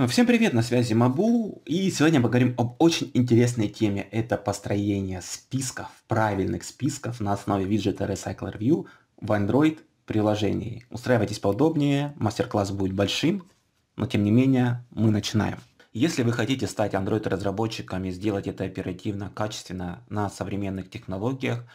А, всем привет, на связи Мабу, и сегодня поговорим об очень интересной теме. Это построение списков, правильных списков на основе виджета Recycler View в Android приложении. Устраивайтесь поудобнее, мастер-класс будет большим, но тем не менее мы начинаем. Если вы хотите стать Android разработчиками и сделать это оперативно, качественно, на современных технологиях –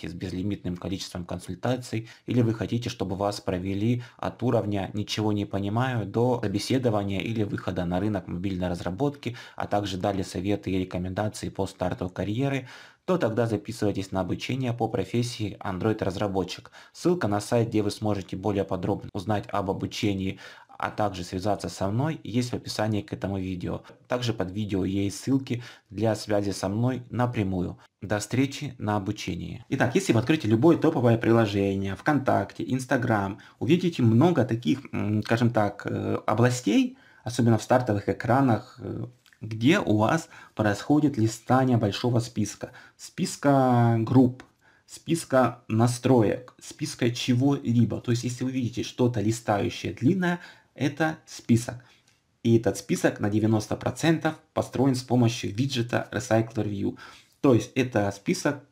формате с безлимитным количеством консультаций, или вы хотите, чтобы вас провели от уровня «ничего не понимаю» до собеседования или выхода на рынок мобильной разработки, а также дали советы и рекомендации по старту карьеры, то тогда записывайтесь на обучение по профессии Android-разработчик. Ссылка на сайт, где вы сможете более подробно узнать об обучении, а также связаться со мной есть в описании к этому видео. Также под видео есть ссылки для связи со мной напрямую. До встречи на обучении. Итак, если вы откроете любое топовое приложение, ВКонтакте, Инстаграм, увидите много таких, скажем так, э, областей, особенно в стартовых экранах, э, где у вас происходит листание большого списка, списка групп, списка настроек, списка чего-либо. То есть, если вы видите что-то листающее длинное, это список. И этот список на 90% построен с помощью виджета Recycler View. То есть это список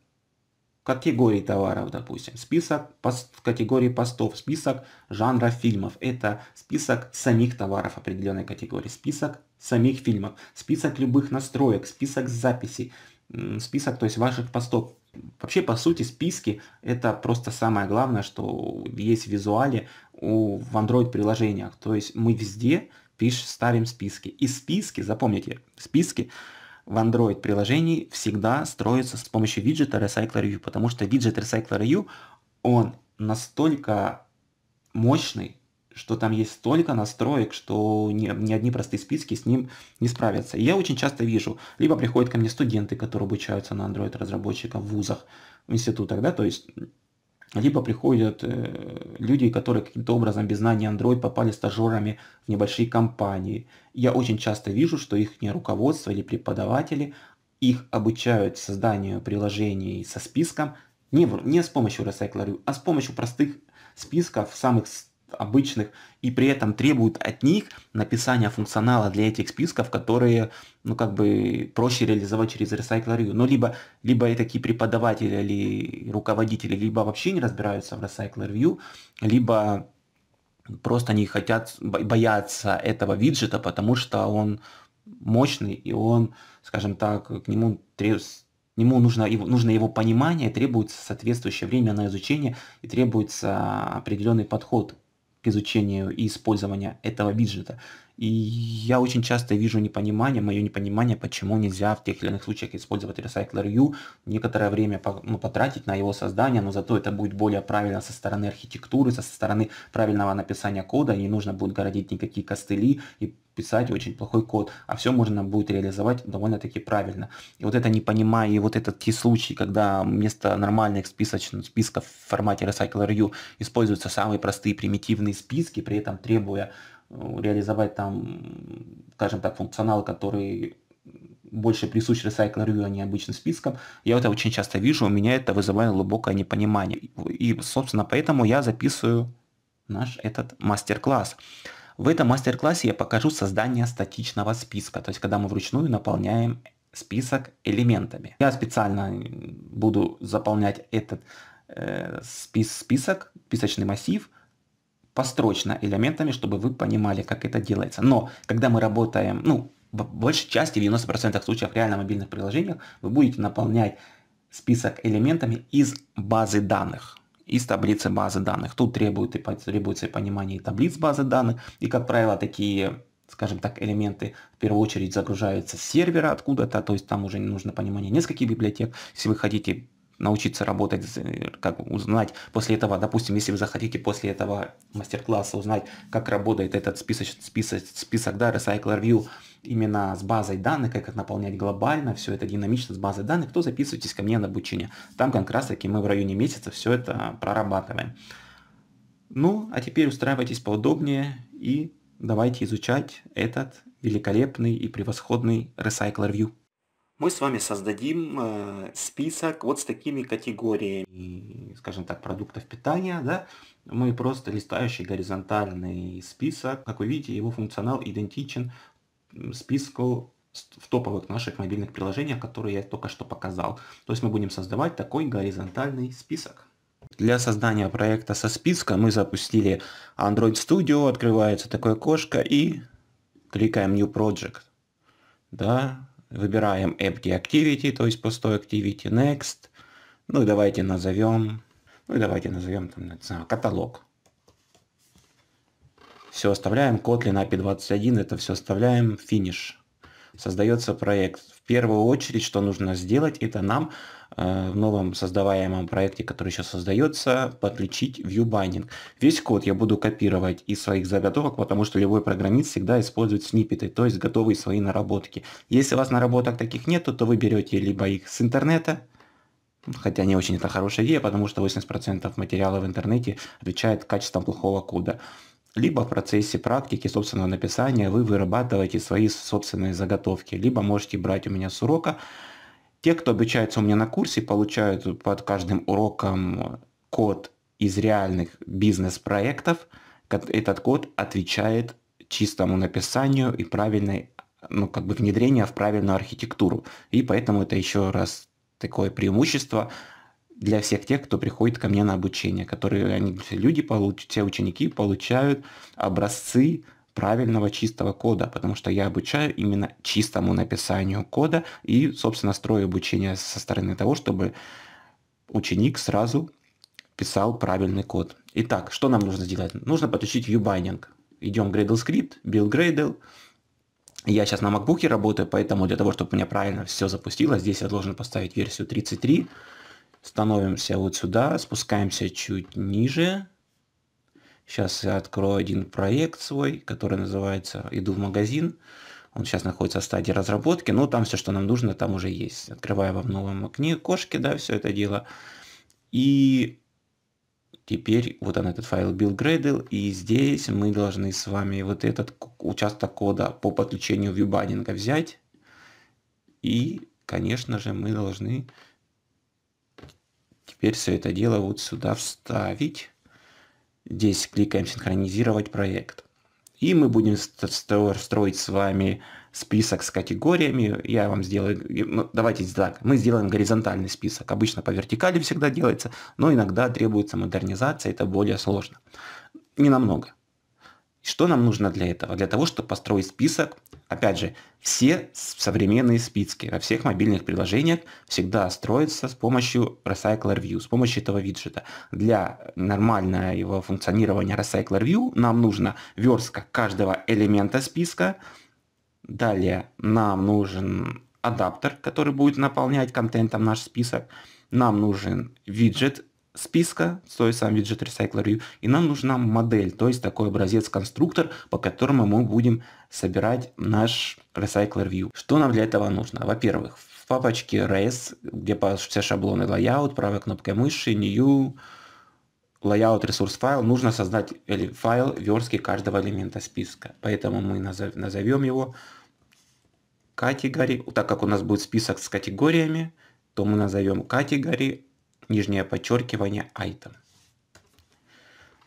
категорий товаров, допустим, список пост, категорий постов, список жанра фильмов. Это список самих товаров определенной категории, список самих фильмов, список любых настроек, список записей, список, то есть ваших постов. Вообще, по сути, списки – это просто самое главное, что есть в визуале у, в Android-приложениях. То есть мы везде пишем, ставим списки. И списки, запомните, списки в Android-приложении всегда строятся с помощью виджета Recycler.u, потому что виджет Recycler.u, он настолько мощный, что там есть столько настроек, что ни, ни одни простые списки с ним не справятся. И я очень часто вижу, либо приходят ко мне студенты, которые обучаются на Android-разработчиков в вузах, в институтах, да, то есть либо приходят э, люди, которые каким-то образом без знания Android попали стажерами в небольшие компании. Я очень часто вижу, что их не руководство или преподаватели их обучают созданию приложений со списком не, в, не с помощью Recycler, а с помощью простых списков самых обычных, и при этом требуют от них написания функционала для этих списков, которые, ну, как бы проще реализовать через Recycler.ru. Но ну, либо, либо и такие преподаватели или руководители либо вообще не разбираются в Recycler View, либо просто не хотят, боятся этого виджета, потому что он мощный, и он, скажем так, к нему требуется нему нужно его, нужно его понимание, требуется соответствующее время на изучение и требуется определенный подход к изучению и использованию этого виджета. И я очень часто вижу непонимание, мое непонимание, почему нельзя в тех или иных случаях использовать Recycler U, некоторое время ну, потратить на его создание, но зато это будет более правильно со стороны архитектуры, со стороны правильного написания кода, не нужно будет городить никакие костыли и писать очень плохой код, а все можно будет реализовать довольно-таки правильно. И вот это непонимание, и вот этот те случаи, когда вместо нормальных списочных списков в формате Recycler U используются самые простые примитивные списки, при этом требуя реализовать там, скажем так, функционал, который больше присущ ресайклерю, а не обычным спискам. Я это очень часто вижу, у меня это вызывает глубокое непонимание. И, собственно, поэтому я записываю наш этот мастер-класс. В этом мастер-классе я покажу создание статичного списка, то есть когда мы вручную наполняем список элементами. Я специально буду заполнять этот э, спис список, списочный массив, построчно элементами, чтобы вы понимали, как это делается. Но когда мы работаем, ну, в большей части, в 90% случаев реально мобильных приложениях, вы будете наполнять список элементами из базы данных из таблицы базы данных. Тут требует, и требуется и понимание и таблиц базы данных, и, как правило, такие, скажем так, элементы в первую очередь загружаются с сервера откуда-то, то есть там уже не нужно понимание нескольких библиотек. Если вы хотите научиться работать, как узнать после этого, допустим, если вы захотите после этого мастер-класса узнать, как работает этот список, список, список да, Recycler View, именно с базой данных, как это наполнять глобально, все это динамично с базой данных, то записывайтесь ко мне на обучение. Там как раз таки мы в районе месяца все это прорабатываем. Ну, а теперь устраивайтесь поудобнее и давайте изучать этот великолепный и превосходный Recycler View мы с вами создадим э, список вот с такими категориями, скажем так, продуктов питания, да, мы просто листающий горизонтальный список, как вы видите, его функционал идентичен списку в топовых наших мобильных приложениях, которые я только что показал. То есть мы будем создавать такой горизонтальный список. Для создания проекта со списка мы запустили Android Studio, открывается такое окошко и кликаем New Project. Да, Выбираем empty activity, то есть пустой activity, next. Ну и давайте назовем, ну и давайте назовем там, не знаю, каталог. Все оставляем, Kotlin API 21, это все оставляем, финиш. Создается проект. В первую очередь, что нужно сделать, это нам Э, в новом создаваемом проекте, который сейчас создается, подключить ViewBinding. Весь код я буду копировать из своих заготовок, потому что любой программист всегда использует снипеты, то есть готовые свои наработки. Если у вас наработок таких нет, то вы берете либо их с интернета, хотя не очень это хорошая идея, потому что 80% материала в интернете отвечает качеством плохого кода. Либо в процессе практики собственного написания вы вырабатываете свои собственные заготовки, либо можете брать у меня с урока, те, кто обучается у меня на курсе, получают под каждым уроком код из реальных бизнес-проектов. Этот код отвечает чистому написанию и правильной, ну, как бы внедрения в правильную архитектуру. И поэтому это еще раз такое преимущество для всех тех, кто приходит ко мне на обучение, которые они, все люди получ, все ученики получают образцы правильного чистого кода, потому что я обучаю именно чистому написанию кода и, собственно, строю обучение со стороны того, чтобы ученик сразу писал правильный код. Итак, что нам нужно сделать? Нужно подключить viewbinding. Идем в Gradle Script, Build Gradle. Я сейчас на MacBook работаю, поэтому для того, чтобы у меня правильно все запустилось, здесь я должен поставить версию 33. Становимся вот сюда, спускаемся чуть ниже, Сейчас я открою один проект свой, который называется «Иду в магазин». Он сейчас находится в стадии разработки, но там все, что нам нужно, там уже есть. Открываю вам в новом окне кошки, да, все это дело. И теперь вот он этот файл build-gradle, и здесь мы должны с вами вот этот участок кода по подключению вьюбандинга взять. И, конечно же, мы должны теперь все это дело вот сюда вставить. Здесь кликаем «Синхронизировать проект». И мы будем строить с вами список с категориями. Я вам сделаю... Ну, давайте так. Мы сделаем горизонтальный список. Обычно по вертикали всегда делается, но иногда требуется модернизация. Это более сложно. Не намного. Что нам нужно для этого? Для того, чтобы построить список Опять же, все современные списки во всех мобильных приложениях всегда строятся с помощью Recycler View, с помощью этого виджета. Для нормального его функционирования Recycler View нам нужна верстка каждого элемента списка. Далее нам нужен адаптер, который будет наполнять контентом наш список. Нам нужен виджет списка, то есть сам виджет Recycler.ru, и нам нужна модель, то есть такой образец-конструктор, по которому мы будем собирать наш Recycler.view. Что нам для этого нужно? Во-первых, в папочке res, где все шаблоны layout, правой кнопкой мыши, new, layout ресурс файл, нужно создать файл верстки каждого элемента списка. Поэтому мы назовем его категории, так как у нас будет список с категориями, то мы назовем категории нижнее подчеркивание item.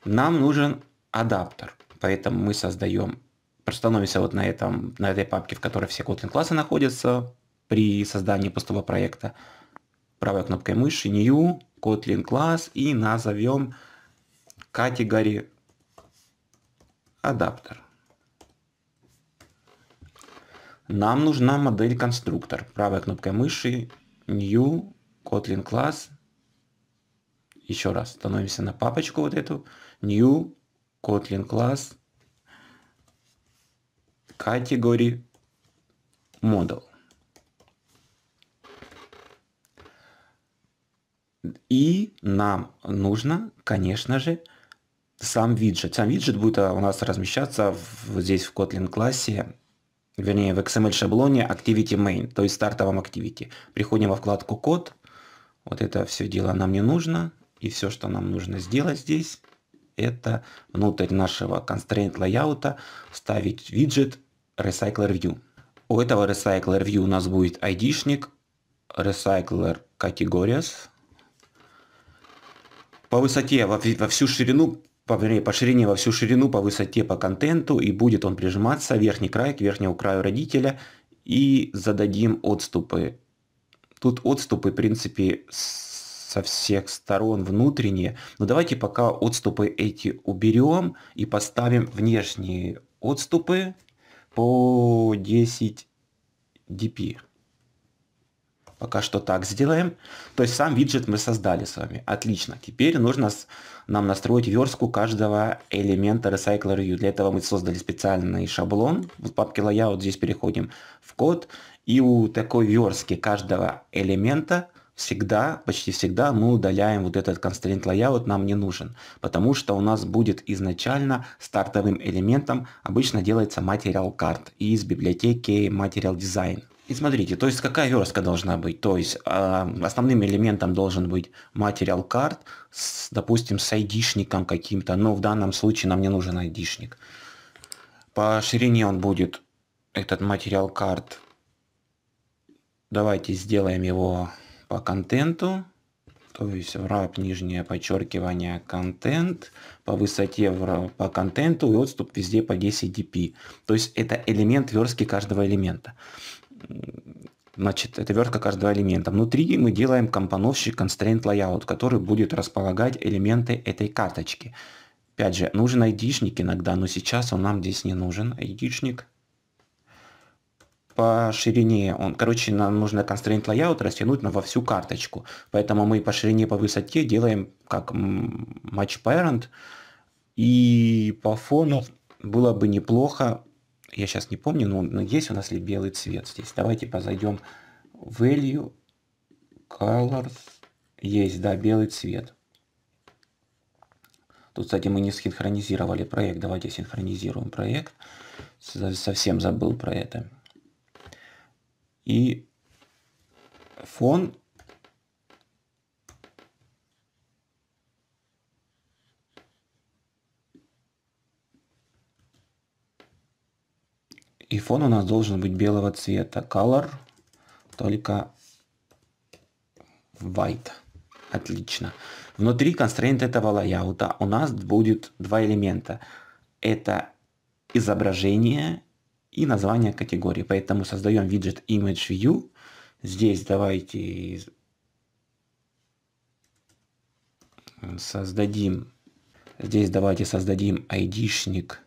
Нам нужен адаптер, поэтому мы создаем, Простановимся вот на, этом, на этой папке, в которой все Kotlin классы находятся при создании пустого проекта. Правой кнопкой мыши New, Kotlin класс и назовем категории адаптер. Нам нужна модель конструктор. Правой кнопкой мыши New, Kotlin класс еще раз становимся на папочку вот эту. New Kotlin Class Category Model. И нам нужно, конечно же, сам виджет. Сам виджет будет а, у нас размещаться в, здесь в Kotlin классе, вернее в XML шаблоне Activity Main, то есть стартовом Activity. Приходим во вкладку код. Вот это все дело нам не нужно. И все, что нам нужно сделать здесь, это внутрь нашего constraint layout вставить виджет Recycler View. У этого Recycler View у нас будет ID-шник Recycler Categories. По высоте во, во всю ширину, по, по ширине во всю ширину, по высоте по контенту, и будет он прижиматься верхний край к верхнему краю родителя, и зададим отступы. Тут отступы, в принципе, с со всех сторон внутренние. Но давайте пока отступы эти уберем и поставим внешние отступы по 10 dp. Пока что так сделаем. То есть сам виджет мы создали с вами. Отлично. Теперь нужно нам настроить верстку каждого элемента Recycler View. Для этого мы создали специальный шаблон. В папке Layout здесь переходим в код. И у такой верстки каждого элемента всегда, почти всегда мы удаляем вот этот constraint layout, нам не нужен, потому что у нас будет изначально стартовым элементом обычно делается материал карт из библиотеки Material Design. И смотрите, то есть какая верстка должна быть? То есть э, основным элементом должен быть материал карт, с, допустим, с айдишником каким-то, но в данном случае нам не нужен айдишник. По ширине он будет, этот материал карт, давайте сделаем его по контенту, то есть wrap нижнее подчеркивание контент, по высоте в, по контенту и отступ везде по 10 dp. То есть это элемент верстки каждого элемента. Значит, это вертка каждого элемента. Внутри мы делаем компоновщик constraint layout, который будет располагать элементы этой карточки. Опять же, нужен айдишник иногда, но сейчас он нам здесь не нужен. Айдишник по ширине. Он, короче, нам нужно constraint layout растянуть на во всю карточку. Поэтому мы по ширине, по высоте делаем как match parent. И по фону было бы неплохо, я сейчас не помню, но, есть у нас ли белый цвет здесь. Давайте позайдем value, colors, есть, да, белый цвет. Тут, кстати, мы не синхронизировали проект. Давайте синхронизируем проект. Совсем забыл про это и фон и фон у нас должен быть белого цвета color только white отлично внутри constraint этого лайаута у нас будет два элемента это изображение и название категории. Поэтому создаем виджет ImageView. Здесь давайте создадим, здесь давайте создадим айдишник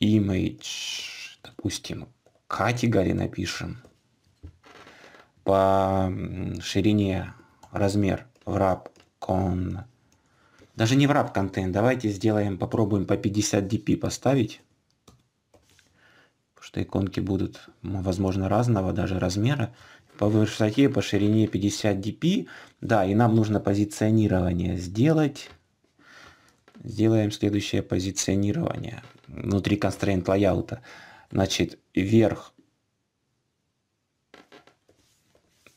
image, допустим, категории напишем по ширине размер wrap con даже не wrap контент давайте сделаем попробуем по 50 dp поставить что иконки будут, возможно, разного даже размера. По высоте, по ширине 50 dp. Да, и нам нужно позиционирование сделать. Сделаем следующее позиционирование внутри constraint layout. Значит, верх,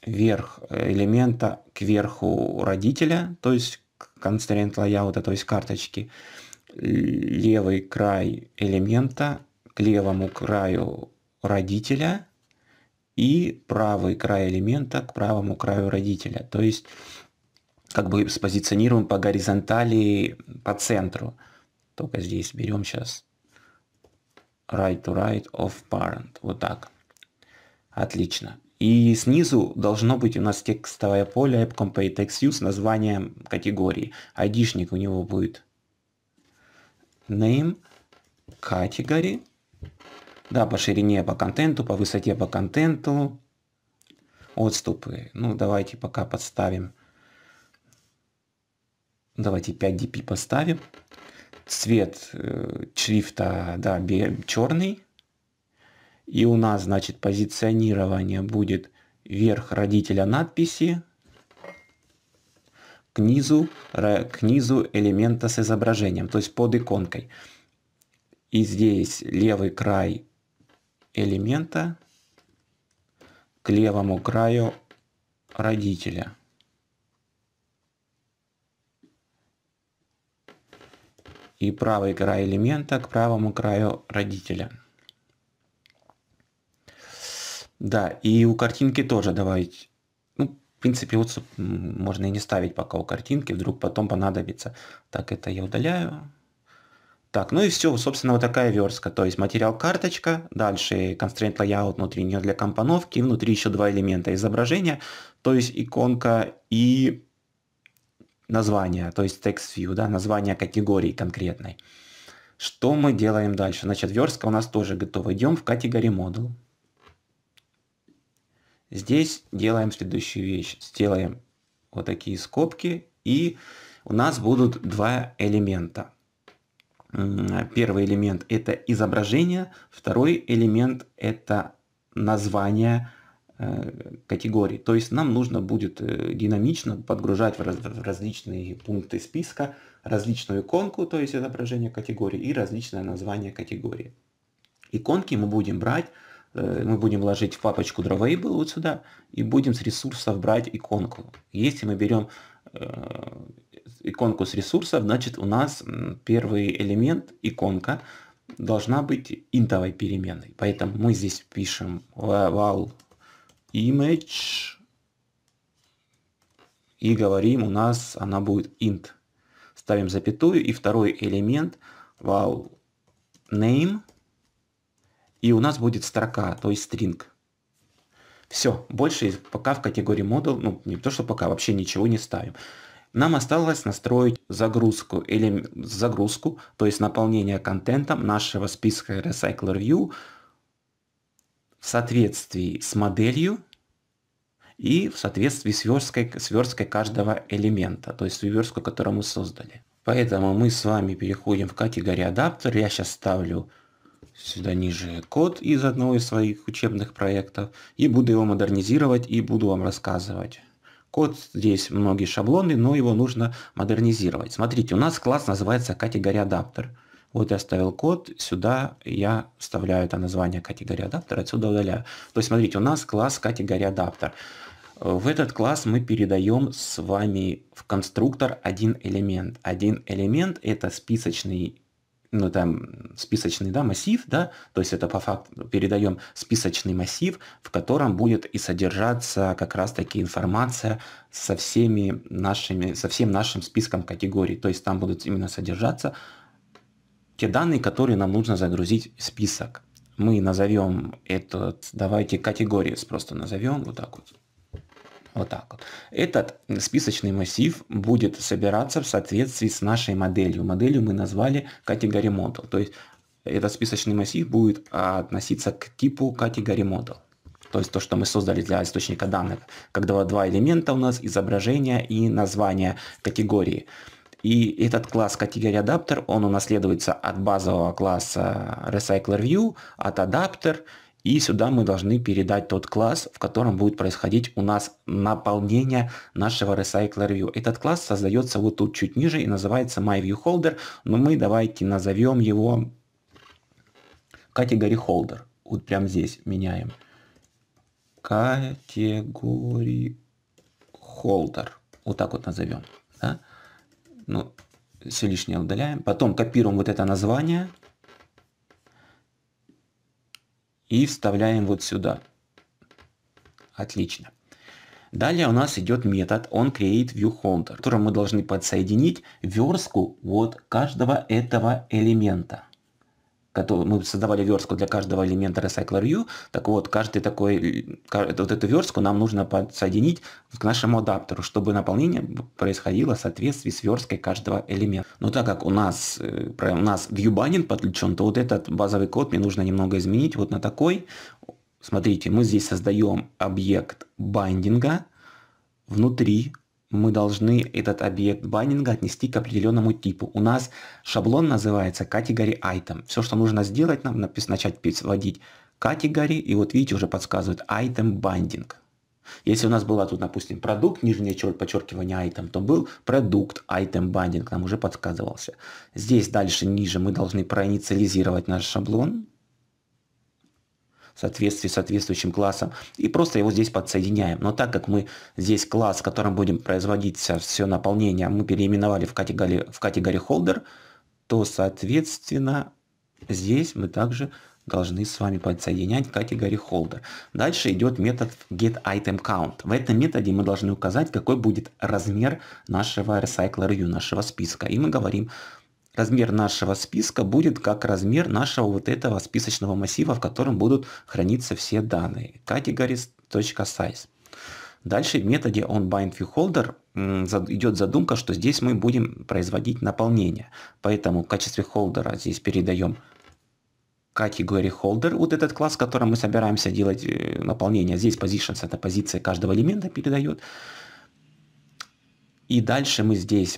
верх элемента к верху родителя, то есть constraint layout, то есть карточки, левый край элемента левому краю родителя и правый край элемента к правому краю родителя. То есть как бы спозиционируем по горизонтали по центру. Только здесь берем сейчас right to right of parent. Вот так. Отлично. И снизу должно быть у нас текстовое поле AppCompay TextU с названием категории. Айдишник у него будет name category да, по ширине по контенту, по высоте по контенту. Отступы. Ну, давайте пока подставим. Давайте 5 dp поставим. Цвет э, шрифта, да, черный. И у нас, значит, позиционирование будет вверх родителя надписи, к низу, к низу элемента с изображением, то есть под иконкой. И здесь левый край элемента к левому краю родителя. И правый край элемента к правому краю родителя. Да, и у картинки тоже давайте. Ну, в принципе, вот можно и не ставить пока у картинки, вдруг потом понадобится. Так, это я удаляю. Так, ну и все, собственно, вот такая верстка. То есть материал карточка, дальше constraint layout внутри нее для компоновки, и внутри еще два элемента изображения, то есть иконка и название, то есть text view, да, название категории конкретной. Что мы делаем дальше? Значит, верстка у нас тоже готова. Идем в категорию model. Здесь делаем следующую вещь. Сделаем вот такие скобки, и у нас будут два элемента. Первый элемент – это изображение, второй элемент – это название э, категории. То есть нам нужно будет э, динамично подгружать в различные пункты списка различную иконку, то есть изображение категории и различное название категории. Иконки мы будем брать, э, мы будем ложить в папочку Drawee-был вот сюда и будем с ресурсов брать иконку. Если мы берем иконку с ресурсов, значит у нас первый элемент, иконка, должна быть интовой переменной. Поэтому мы здесь пишем val image и говорим, у нас она будет int. Ставим запятую и второй элемент val name и у нас будет строка, то есть string. Все, больше пока в категории model, ну не то что пока, вообще ничего не ставим. Нам осталось настроить загрузку, или загрузку, то есть наполнение контентом нашего списка Recycler View в соответствии с моделью и в соответствии с версткой, с версткой каждого элемента, то есть верстку, которую мы создали. Поэтому мы с вами переходим в категорию адаптер. Я сейчас ставлю сюда ниже код из одного из своих учебных проектов и буду его модернизировать и буду вам рассказывать. Код здесь многие шаблоны, но его нужно модернизировать. Смотрите, у нас класс называется категория адаптер. Вот я оставил код, сюда я вставляю это название категории адаптер, отсюда удаляю. То есть, смотрите, у нас класс категория адаптер. В этот класс мы передаем с вами в конструктор один элемент. Один элемент – это списочный ну, там, списочный, да, массив, да, то есть это по факту передаем списочный массив, в котором будет и содержаться как раз-таки информация со всеми нашими, со всем нашим списком категорий, то есть там будут именно содержаться те данные, которые нам нужно загрузить в список. Мы назовем этот, давайте категории просто назовем вот так вот, вот так вот. Этот списочный массив будет собираться в соответствии с нашей моделью. Моделью мы назвали категория model. То есть этот списочный массив будет а, относиться к типу категории model. То есть то, что мы создали для источника данных, когда два элемента у нас изображение и название категории. И этот класс категория адаптер, он унаследуется от базового класса RecyclerView, от адаптер, и сюда мы должны передать тот класс, в котором будет происходить у нас наполнение нашего RecyclerView. Этот класс создается вот тут чуть ниже и называется MyViewHolder, но мы давайте назовем его Category Вот прям здесь меняем. Category Вот так вот назовем. Да? Ну, все лишнее удаляем. Потом копируем вот это название и вставляем вот сюда. Отлично. Далее у нас идет метод onCreateViewHunter, которым мы должны подсоединить верстку вот каждого этого элемента который, мы создавали верстку для каждого элемента RecyclerView, так вот, каждый такой, вот эту верстку нам нужно подсоединить к нашему адаптеру, чтобы наполнение происходило в соответствии с версткой каждого элемента. Но так как у нас, э, у нас viewbinding подключен, то вот этот базовый код мне нужно немного изменить вот на такой. Смотрите, мы здесь создаем объект бандинга, внутри мы должны этот объект байнинга отнести к определенному типу. У нас шаблон называется category item. Все, что нужно сделать, нам напис начать вводить category, и вот видите, уже подсказывает item binding. Если у нас была тут, допустим, продукт, нижнее подчеркивание item, то был продукт, item binding нам уже подсказывался. Здесь дальше ниже мы должны проинициализировать наш шаблон, соответствии с соответствующим классом, и просто его здесь подсоединяем. Но так как мы здесь класс, в котором будем производить все наполнение, мы переименовали в категории, в категории holder, то, соответственно, здесь мы также должны с вами подсоединять категории holder. Дальше идет метод getItemCount. В этом методе мы должны указать, какой будет размер нашего RecyclerView, нашего списка. И мы говорим размер нашего списка будет как размер нашего вот этого списочного массива, в котором будут храниться все данные. categories.size. Дальше в методе onBindViewHolder идет задумка, что здесь мы будем производить наполнение. Поэтому в качестве холдера здесь передаем category holder, вот этот класс, которым мы собираемся делать э, наполнение. Здесь positions – это позиция каждого элемента передает. И дальше мы здесь,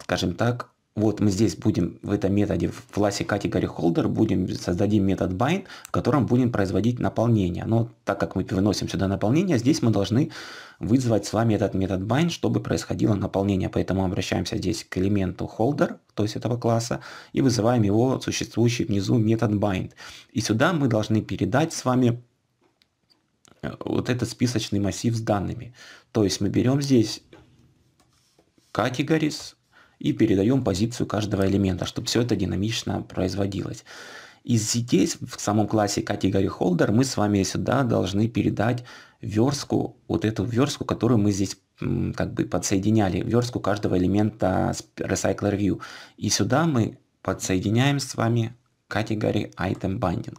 скажем так, вот мы здесь будем в этом методе в классе category holder будем создадим метод bind, в котором будем производить наполнение. Но так как мы переносим сюда наполнение, здесь мы должны вызвать с вами этот метод bind, чтобы происходило наполнение. Поэтому обращаемся здесь к элементу holder, то есть этого класса, и вызываем его существующий внизу метод bind. И сюда мы должны передать с вами э, вот этот списочный массив с данными. То есть мы берем здесь categories, и передаем позицию каждого элемента, чтобы все это динамично производилось. И здесь, в самом классе категории Holder, мы с вами сюда должны передать верстку, вот эту верстку, которую мы здесь как бы подсоединяли, верстку каждого элемента Recycler View. И сюда мы подсоединяем с вами Category Item Binding.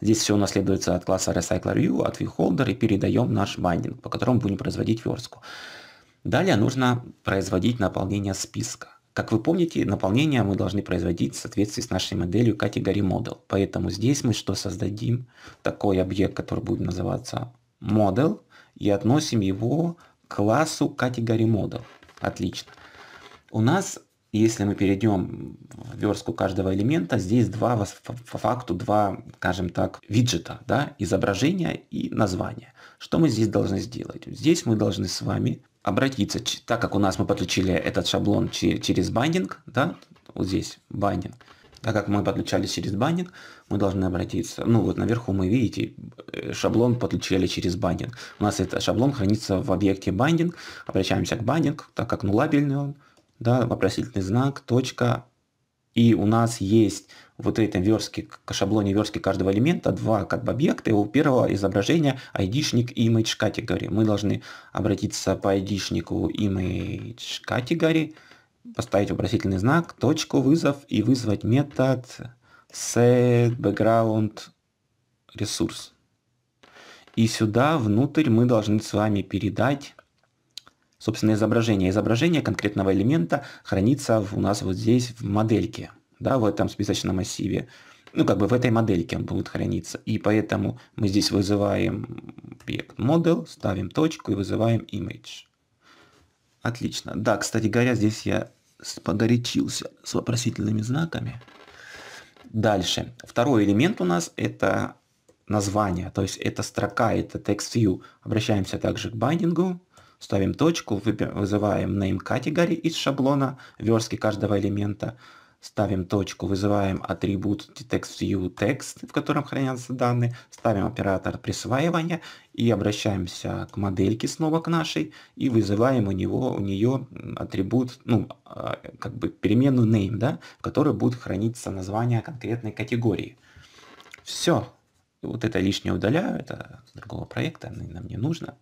Здесь все наследуется от класса RecyclerView, от ViewHolder и передаем наш бандинг, по которому будем производить верстку. Далее нужно производить наполнение списка. Как вы помните, наполнение мы должны производить в соответствии с нашей моделью категории Model. Поэтому здесь мы что создадим? Такой объект, который будет называться Model, и относим его к классу категории Model. Отлично. У нас, если мы перейдем в верстку каждого элемента, здесь два, по факту два, скажем так, виджета, да, изображение и название. Что мы здесь должны сделать? Здесь мы должны с вами обратиться, так как у нас мы подключили этот шаблон через бандинг, да, вот здесь бандинг, так как мы подключали через бандинг, мы должны обратиться, ну вот наверху мы видите, э, шаблон подключили через бандинг. У нас этот шаблон хранится в объекте бандинг, обращаемся к бандинг, так как нулабельный он, да, вопросительный знак, точка, и у нас есть вот этой верстке, шаблоне верстки каждого элемента два как бы объекта, и у первого изображения айдишник и image category. Мы должны обратиться по айдишнику шнику image category, поставить вопросительный знак, точку, вызов и вызвать метод set background ресурс. И сюда внутрь мы должны с вами передать собственно, изображение. Изображение конкретного элемента хранится у нас вот здесь в модельке, да, в этом списочном массиве. Ну, как бы в этой модельке он будет храниться. И поэтому мы здесь вызываем объект model, ставим точку и вызываем image. Отлично. Да, кстати говоря, здесь я погорячился с вопросительными знаками. Дальше. Второй элемент у нас это название, то есть это строка, это text view. Обращаемся также к байдингу ставим точку, вызываем name category из шаблона верстки каждого элемента, ставим точку, вызываем атрибут detectView text, в котором хранятся данные, ставим оператор присваивания и обращаемся к модельке снова к нашей и вызываем у него у нее атрибут, ну, а, как бы переменную name, да, в которой будет храниться название конкретной категории. Все. Вот это лишнее удаляю, это с другого проекта, нам не нужно.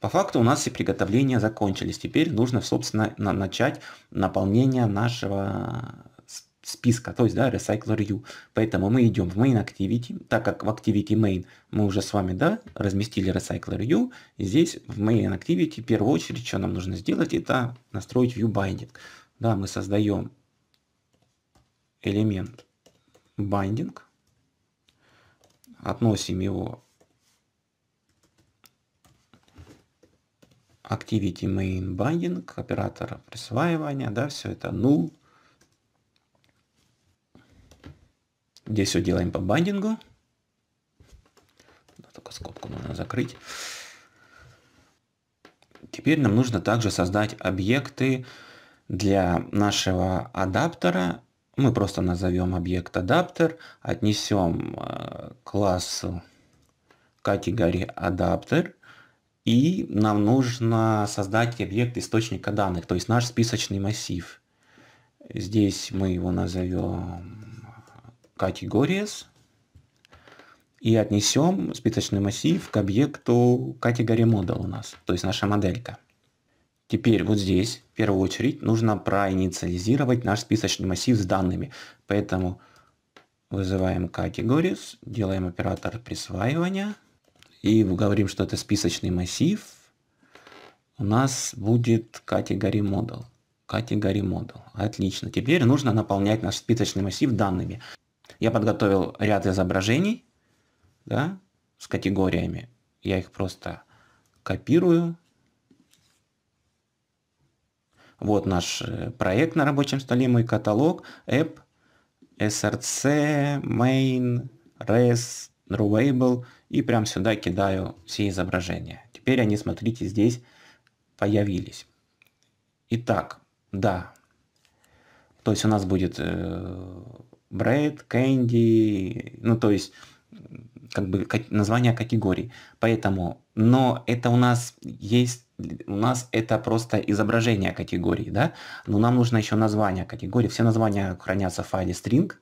По факту у нас все приготовления закончились. Теперь нужно, собственно, на начать наполнение нашего списка, то есть, да, Recycler.ru. Поэтому мы идем в Main Activity, так как в Activity Main мы уже с вами, да, разместили Recycler.ru, здесь в Main Activity в первую очередь, что нам нужно сделать, это настроить ViewBinding. Да, мы создаем элемент Binding, относим его activity main binding, оператор присваивания, да, все это null. Здесь все делаем по бандингу. Только скобку нужно закрыть. Теперь нам нужно также создать объекты для нашего адаптера. Мы просто назовем объект адаптер, отнесем э, классу категории адаптер – и нам нужно создать объект источника данных, то есть наш списочный массив. Здесь мы его назовем categories и отнесем списочный массив к объекту категории model у нас, то есть наша моделька. Теперь вот здесь, в первую очередь, нужно проинициализировать наш списочный массив с данными. Поэтому вызываем categories, делаем оператор присваивания – и говорим, что это списочный массив, у нас будет категорий model. Категорий model. Отлично. Теперь нужно наполнять наш списочный массив данными. Я подготовил ряд изображений да, с категориями. Я их просто копирую. Вот наш э, проект на рабочем столе, мой каталог, app, src, main, res, draw label и прям сюда кидаю все изображения. Теперь они, смотрите, здесь появились. Итак, да. То есть у нас будет э, Bread, Candy, ну то есть как бы название категорий. Поэтому, но это у нас есть, у нас это просто изображение категории, да? Но нам нужно еще название категории. Все названия хранятся в файле string,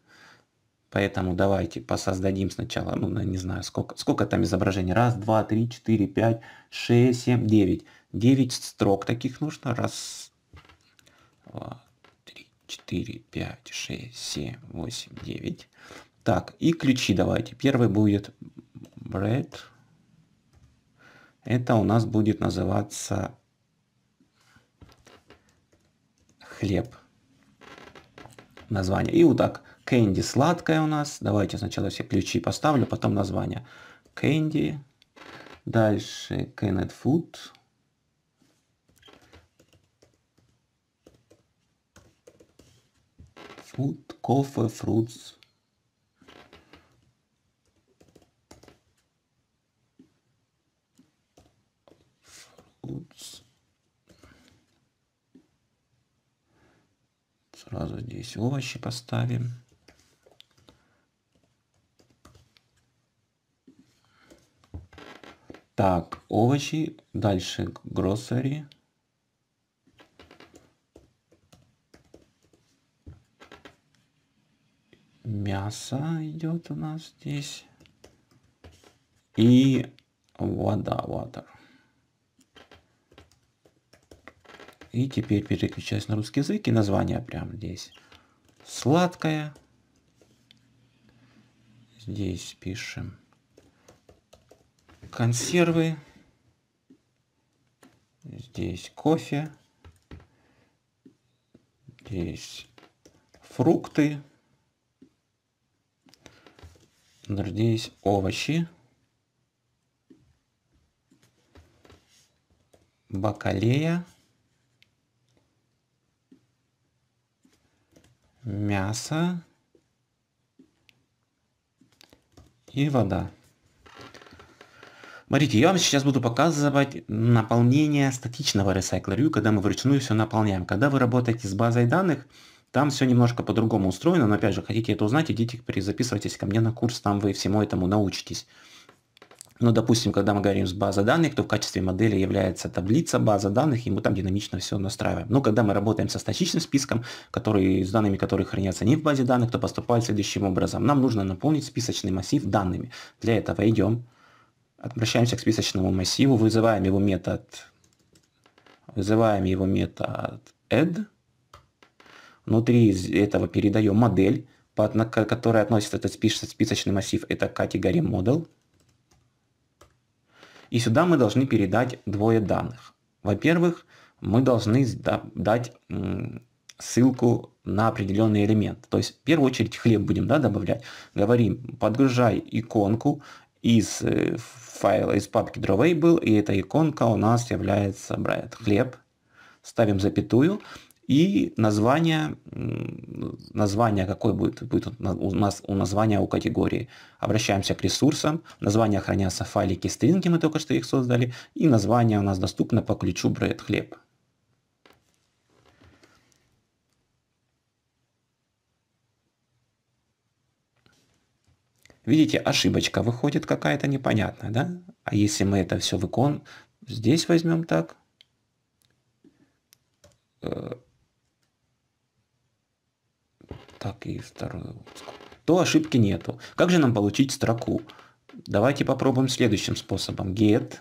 Поэтому давайте посоздадим сначала, ну, не знаю, сколько, сколько там изображений. Раз, два, три, четыре, пять, шесть, семь, девять. Девять строк таких нужно. Раз, два, три, четыре, пять, шесть, семь, восемь, девять. Так, и ключи давайте. Первый будет bread. Это у нас будет называться хлеб. Название. И вот так Кэнди сладкая у нас. Давайте сначала все ключи поставлю, потом название. Кэнди. Дальше Кеннет Фуд. Фуд, кофе, фрутс. Фрутс. Сразу здесь овощи поставим. Так, овощи. Дальше grocery. Мясо идет у нас здесь. И вода, вода. И теперь переключаюсь на русский язык и название прямо здесь. Сладкое. Здесь пишем консервы. Здесь кофе. Здесь фрукты. Здесь овощи. Бакалея. Мясо. И вода. Смотрите, я вам сейчас буду показывать наполнение статичного ресайклера, когда мы вручную все наполняем. Когда вы работаете с базой данных, там все немножко по-другому устроено, но опять же, хотите это узнать, идите перезаписывайтесь ко мне на курс, там вы всему этому научитесь. Но, ну, допустим, когда мы говорим с базой данных, то в качестве модели является таблица база данных, и мы там динамично все настраиваем. Но когда мы работаем со статичным списком, который, с данными, которые хранятся не в базе данных, то поступает следующим образом. Нам нужно наполнить списочный массив данными. Для этого идем Обращаемся к списочному массиву, вызываем его метод, вызываем его метод add. Внутри этого передаем модель, к которой относится этот списочный массив, это категория model. И сюда мы должны передать двое данных. Во-первых, мы должны дать ссылку на определенный элемент. То есть в первую очередь хлеб будем да, добавлять. Говорим, подгружай иконку из э, файл из папки Drawway был, и эта иконка у нас является бред хлеб. Ставим запятую, и название, название какое будет, будет у нас у названия у категории. Обращаемся к ресурсам, название хранятся в файлике стринги, мы только что их создали, и название у нас доступно по ключу бред хлеб. Видите, ошибочка выходит какая-то непонятная, да? А если мы это все в икон здесь возьмем так, э, так и вторую, то ошибки нету. Как же нам получить строку? Давайте попробуем следующим способом. Get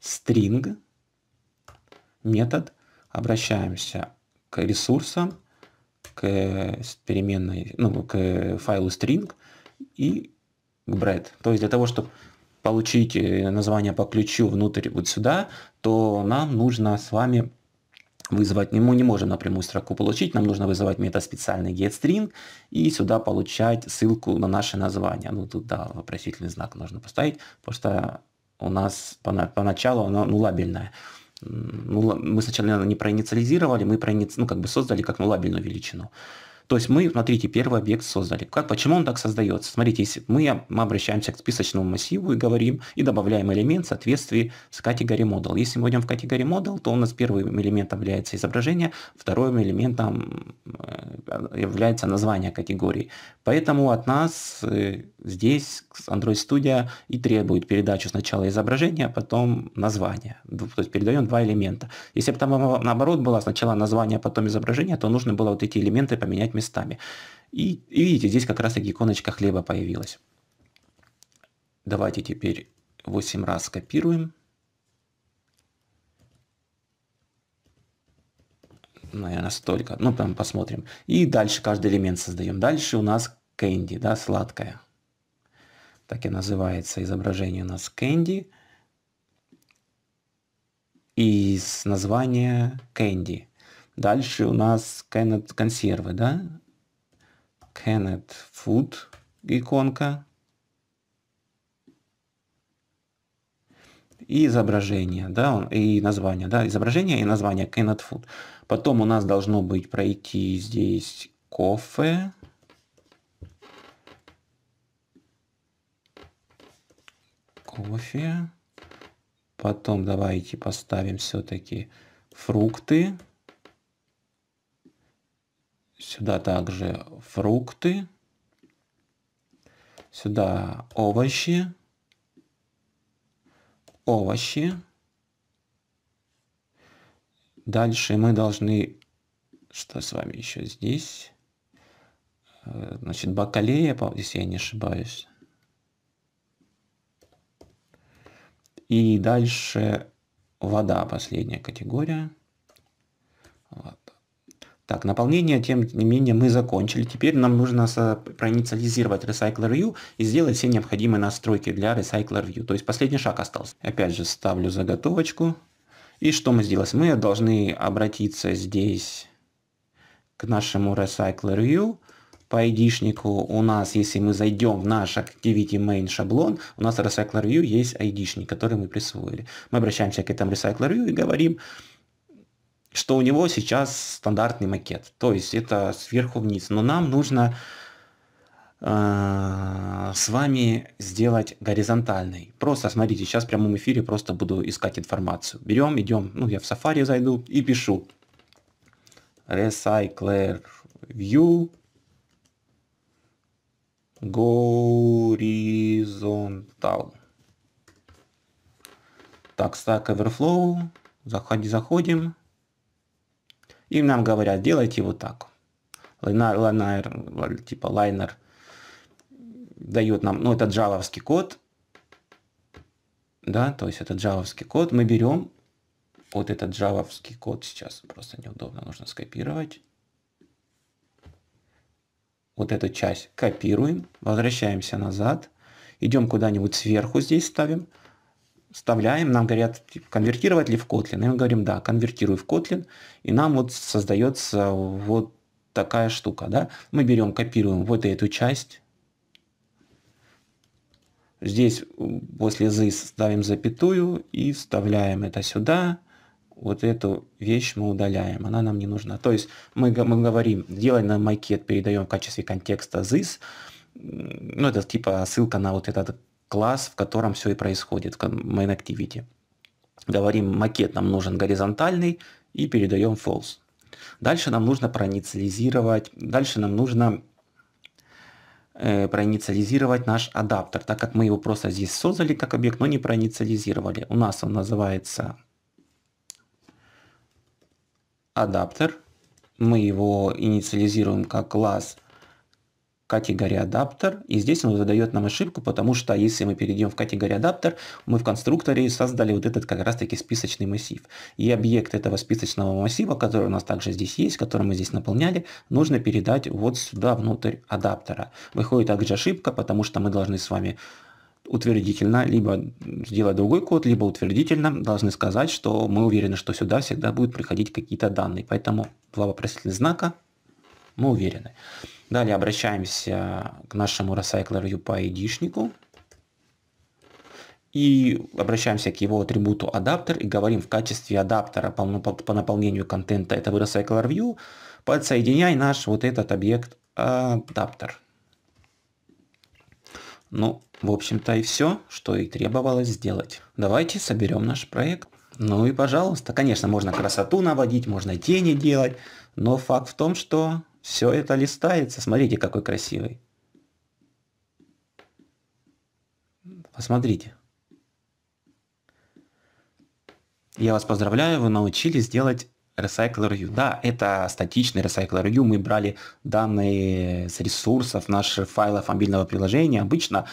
string метод. Обращаемся к ресурсам, к переменной, ну, к файлу string и Брайт. То есть для того, чтобы получить э, название по ключу внутрь вот сюда, то нам нужно с вами вызвать, мы не можем напрямую строку получить, нам нужно вызывать метод специальный getString и сюда получать ссылку на наше название. Ну тут, да, вопросительный знак нужно поставить, потому что у нас поначалу оно нулабельное. Ну, ну мы сначала не проинициализировали, мы проиници... ну, как бы создали как нулабельную величину. То есть мы, смотрите, первый объект создали. Как, почему он так создается? Смотрите, если мы, мы обращаемся к списочному массиву и говорим, и добавляем элемент в соответствии с категорией model. Если мы идем в категорию model, то у нас первым элементом является изображение, вторым элементом э, является название категории. Поэтому от нас э, здесь Android Studio и требует передачу сначала изображения, а потом названия. То есть передаем два элемента. Если бы там наоборот было сначала название, а потом изображение, то нужно было вот эти элементы поменять местами. И, и видите, здесь как раз таки иконочка хлеба появилась. Давайте теперь 8 раз копируем. Наверное, столько. Ну, прям посмотрим. И дальше каждый элемент создаем. Дальше у нас кэнди, да, сладкая. Так и называется изображение у нас кэнди. Из названия кэнди. Дальше у нас Кеннет консервы, да? Кеннет food иконка. И изображение, да, и название, да, изображение и название Kenneth Food. Потом у нас должно быть пройти здесь кофе. Кофе. Потом давайте поставим все-таки фрукты. Сюда также фрукты. Сюда овощи. Овощи. Дальше мы должны... Что с вами еще здесь? Э, значит, бакалея, если я не ошибаюсь. И дальше вода, последняя категория. Вот. Так, наполнение, тем не менее, мы закончили. Теперь нам нужно проинициализировать RecyclerView и сделать все необходимые настройки для RecyclerView. То есть последний шаг остался. Опять же, ставлю заготовочку. И что мы сделали? Мы должны обратиться здесь к нашему RecyclerView. По ID-шнику у нас, если мы зайдем в наш Activity Main шаблон, у нас RecyclerView есть ID-шник, который мы присвоили. Мы обращаемся к этому RecyclerView и говорим, что у него сейчас стандартный макет. То есть это сверху вниз. Но нам нужно э, с вами сделать горизонтальный. Просто смотрите, сейчас в прямом эфире просто буду искать информацию. Берем, идем, ну я в Safari зайду и пишу. Recycler View Горизонтал. Так, Stack Overflow. Заходи, заходим. Им нам говорят, делайте вот так. Лайнер, лайнер типа лайнер дает нам, ну это джавовский код, да, то есть это джавовский код, мы берем вот этот джавовский код сейчас, просто неудобно, нужно скопировать. Вот эту часть копируем, возвращаемся назад, идем куда-нибудь сверху здесь ставим, вставляем, нам говорят, типа, конвертировать ли в Kotlin. И мы говорим, да, конвертируй в Kotlin, и нам вот создается вот такая штука, да. Мы берем, копируем вот эту часть. Здесь после this ставим запятую и вставляем это сюда. Вот эту вещь мы удаляем, она нам не нужна. То есть мы, мы говорим, делай на макет, передаем в качестве контекста this, ну это типа ссылка на вот этот класс, в котором все и происходит, main activity. Говорим, макет нам нужен горизонтальный и передаем false. Дальше нам нужно проинициализировать, дальше нам нужно э, проинициализировать наш адаптер, так как мы его просто здесь создали как объект, но не проинициализировали. У нас он называется адаптер. Мы его инициализируем как класс – категории адаптер, и здесь он выдает нам ошибку, потому что а если мы перейдем в категорию адаптер, мы в конструкторе создали вот этот как раз таки списочный массив. И объект этого списочного массива, который у нас также здесь есть, который мы здесь наполняли, нужно передать вот сюда внутрь адаптера. Выходит также ошибка, потому что мы должны с вами утвердительно, либо сделать другой код, либо утвердительно должны сказать, что мы уверены, что сюда всегда будут приходить какие-то данные. Поэтому два вопросительных знака, мы уверены. Далее обращаемся к нашему Recycler UPI ID-шнику и обращаемся к его атрибуту адаптер и говорим в качестве адаптера по, ну, по наполнению контента этого Recycler View подсоединяй наш вот этот объект адаптер. Ну, в общем-то и все, что и требовалось сделать. Давайте соберем наш проект. Ну и пожалуйста, конечно, можно красоту наводить, можно тени делать, но факт в том, что все это листается. Смотрите, какой красивый. Посмотрите. Я вас поздравляю, вы научились делать Recycler Да, это статичный Recycler Мы брали данные с ресурсов наших файлов мобильного приложения. Обычно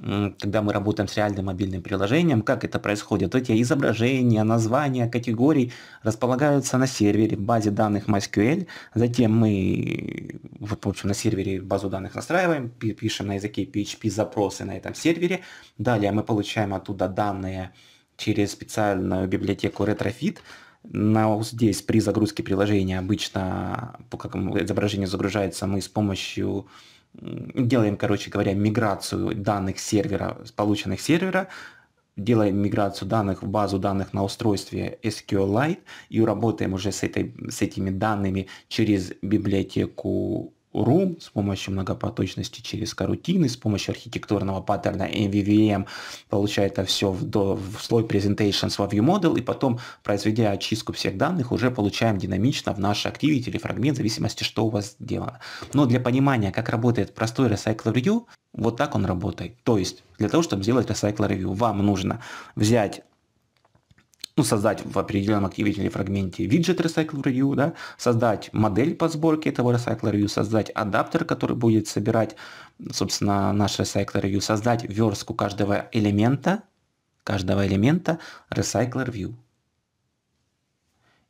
когда мы работаем с реальным мобильным приложением, как это происходит? Эти изображения, названия, категорий располагаются на сервере в базе данных MySQL, затем мы в общем, на сервере базу данных настраиваем, пишем на языке PHP запросы на этом сервере, далее мы получаем оттуда данные через специальную библиотеку Retrofit, но здесь при загрузке приложения обычно, по какому загружается, мы с помощью делаем, короче говоря, миграцию данных сервера, полученных сервера, делаем миграцию данных в базу данных на устройстве SQLite и работаем уже с, этой, с этими данными через библиотеку рум с помощью многопоточности через корутины, с помощью архитектурного паттерна MVVM получает это все в, до, в слой presentations во ViewModel, и потом, произведя очистку всех данных, уже получаем динамично в наш Activity или фрагмент, в зависимости, что у вас сделано. Но для понимания, как работает простой Recycler View, вот так он работает. То есть, для того, чтобы сделать Recycler View, вам нужно взять ну, создать в определенном активительном фрагменте виджет Recycle Review, да, создать модель по сборке этого Recycle Review, создать адаптер, который будет собирать, собственно, наш Recycle Review, создать верстку каждого элемента, каждого элемента Recycle Review.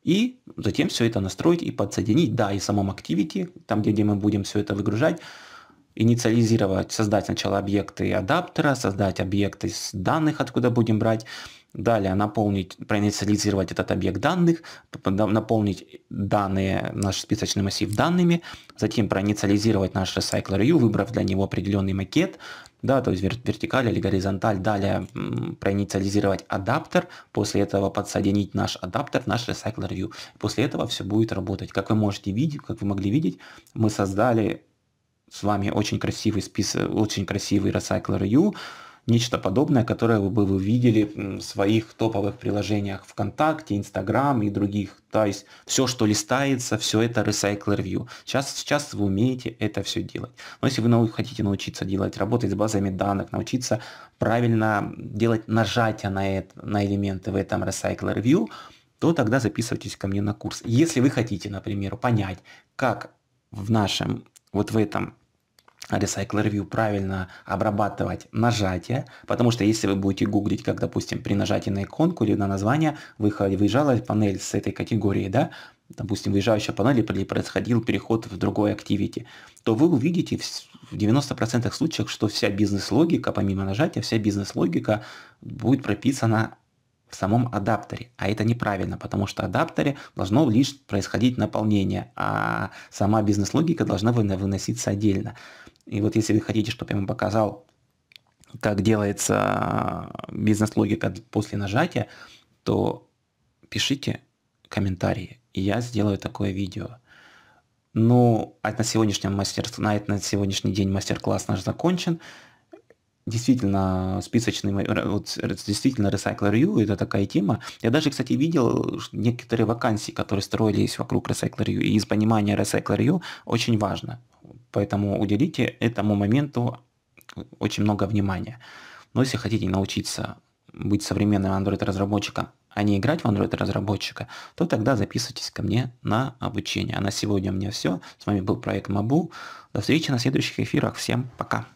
И затем все это настроить и подсоединить, да, и в самом Activity, там, где, где мы будем все это выгружать, инициализировать, создать сначала объекты адаптера, создать объекты с данных, откуда будем брать, Далее наполнить, проинициализировать этот объект данных, наполнить данные, наш списочный массив данными, затем проинициализировать наш RecyclerU, выбрав для него определенный макет, да, то есть вертикаль или горизонталь, далее проинициализировать адаптер, после этого подсоединить наш адаптер, наш RecyclerU. После этого все будет работать. Как вы можете видеть, как вы могли видеть, мы создали с вами очень красивый список, очень красивый RecyclerU, нечто подобное, которое бы вы видели в своих топовых приложениях ВКонтакте, Инстаграм и других. То есть все, что листается, все это Recycler View. Сейчас, сейчас вы умеете это все делать. Но если вы хотите научиться делать, работать с базами данных, научиться правильно делать нажатия на, это, на элементы в этом Recycler View, то тогда записывайтесь ко мне на курс. Если вы хотите, например, понять, как в нашем, вот в этом Recycle Review правильно обрабатывать нажатие, потому что если вы будете гуглить, как, допустим, при нажатии на иконку или на название, выезжала панель с этой категории, да, допустим, выезжающая панель или происходил переход в другой активити, то вы увидите в 90% случаев, что вся бизнес-логика, помимо нажатия, вся бизнес-логика будет прописана в самом адаптере. А это неправильно, потому что адаптере должно лишь происходить наполнение, а сама бизнес-логика должна выноситься отдельно. И вот если вы хотите, чтобы я вам показал, как делается а, бизнес-логика после нажатия, то пишите комментарии, и я сделаю такое видео. Ну, а на сегодняшнем мастер, на, на сегодняшний день мастер-класс наш закончен действительно списочный, вот действительно Recycler U, это такая тема. Я даже, кстати, видел некоторые вакансии, которые строились вокруг Recycler U, и из понимания Recycler U очень важно. Поэтому уделите этому моменту очень много внимания. Но если хотите научиться быть современным Android-разработчиком, а не играть в Android-разработчика, то тогда записывайтесь ко мне на обучение. А на сегодня у меня все. С вами был проект Мабу. До встречи на следующих эфирах. Всем пока.